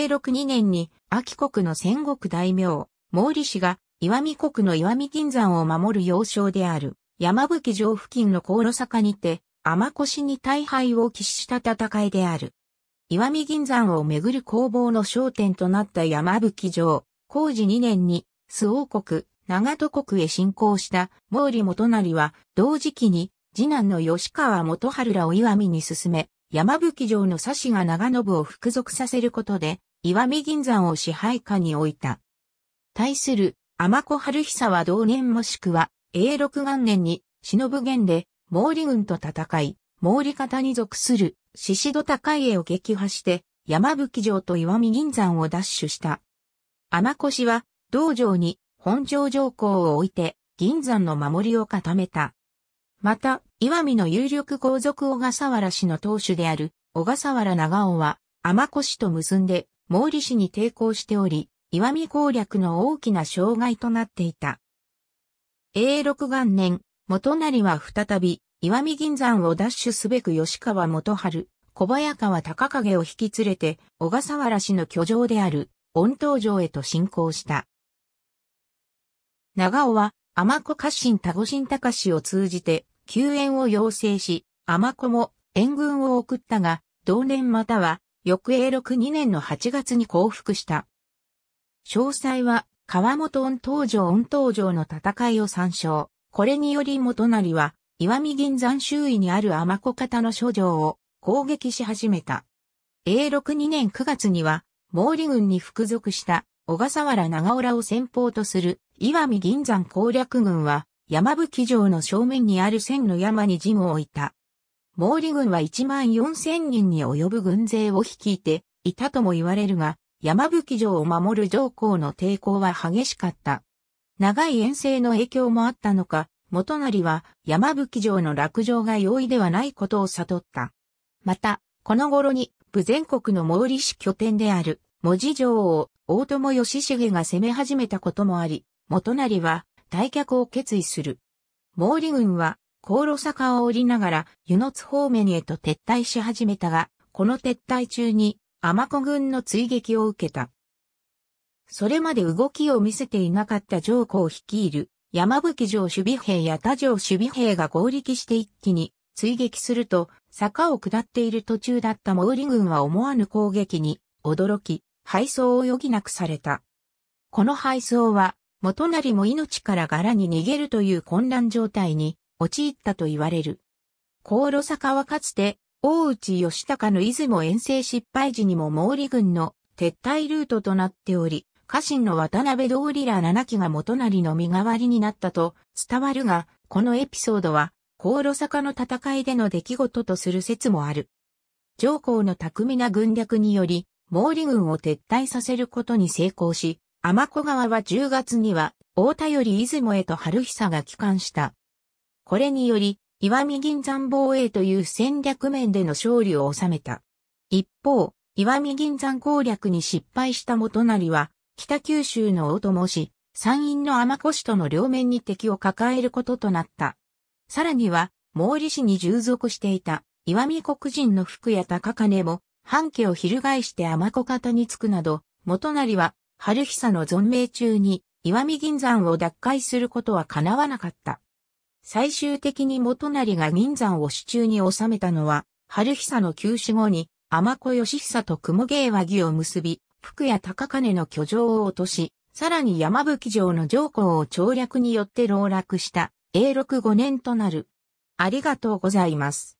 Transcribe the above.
平禄2年に、秋国の戦国大名、毛利氏が、岩見国の岩見銀山を守る要衝である、山吹城付近の航路坂にて、天越に大敗を喫した戦いである。岩見銀山をめぐる攻防の焦点となった山吹城、工事2年に、周王国、長戸国へ侵攻した毛利元就は、同時期に、次男の吉川元春らを岩見に進め、山吹城の佐志が長信を服属させることで、石見銀山を支配下に置いた。対する、天子春久は同年もしくは、永禄元年に、忍元で、毛利軍と戦い、毛利方に属する、子戸高家を撃破して、山吹城と岩見銀山を奪取した。天子氏は、道場に、本城城港を置いて、銀山の守りを固めた。また、岩見の有力皇族小笠原氏の当主である、小笠原長尾は、天子氏と結んで、毛利氏に抵抗しており、岩見攻略の大きな障害となっていた。永禄元年、元成は再び、岩見銀山を奪取すべく吉川元春、小早川隆景を引き連れて、小笠原氏の居城である、御東城へと進行した。長尾は、天子家臣田御神隆氏を通じて、救援を要請し、天子も援軍を送ったが、同年または翌永禄2年の8月に降伏した。詳細は、川本恩東城恩東城の戦いを参照。これにより元成は、岩見銀山周囲にある天子方の諸城を攻撃し始めた。永禄2年9月には、毛利軍に服属した小笠原長浦を先方とする岩見銀山攻略軍は、山吹城の正面にある千の山に陣を置いた。毛利軍は1万4千人に及ぶ軍勢を率いていたとも言われるが、山吹城を守る上皇の抵抗は激しかった。長い遠征の影響もあったのか、元成は山吹城の落城が容易ではないことを悟った。また、この頃に、部全国の毛利市拠点である、文字城を大友義重が攻め始めたこともあり、元成は退却を決意する。毛利軍は航路坂を降りながら湯の津方面へと撤退し始めたが、この撤退中に天子軍の追撃を受けた。それまで動きを見せていなかった上皇率いる山吹城守備兵や他城守備兵が合力して一気に追撃すると、坂を下っている途中だった毛利軍は思わぬ攻撃に驚き、敗走を余儀なくされた。この敗走は、元就も命から柄に逃げるという混乱状態に陥ったと言われる。香炉坂はかつて、大内義高の出雲遠征失敗時にも毛利軍の撤退ルートとなっており、家臣の渡辺通りら7期が元就の身代わりになったと伝わるが、このエピソードは、香炉坂の戦いでの出来事とする説もある。上皇の巧みな軍略により、毛利軍を撤退させることに成功し、天子川は10月には、大田より出雲へと春久が帰還した。これにより、岩見銀山防衛という戦略面での勝利を収めた。一方、岩見銀山攻略に失敗した元就は、北九州の大友市、山陰の天市との両面に敵を抱えることとなった。さらには、毛利氏に従属していた、岩見国人の福や高金も、半家を翻して天子方につくなど、元就は、春久の存命中に、岩見銀山を奪回することは叶わなかった。最終的に元成が銀山を手中に収めたのは、春久の休止後に、天子義久と雲芸和義を結び、福屋高金の居城を落とし、さらに山吹城の上皇を調略によって籠絡した、永禄5年となる。ありがとうございます。